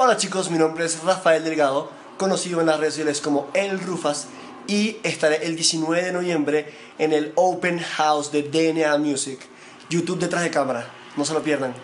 Hola chicos, mi nombre es Rafael Delgado, conocido en las redes sociales como El Rufas y estaré el 19 de noviembre en el Open House de DNA Music, YouTube detrás de cámara. No se lo pierdan.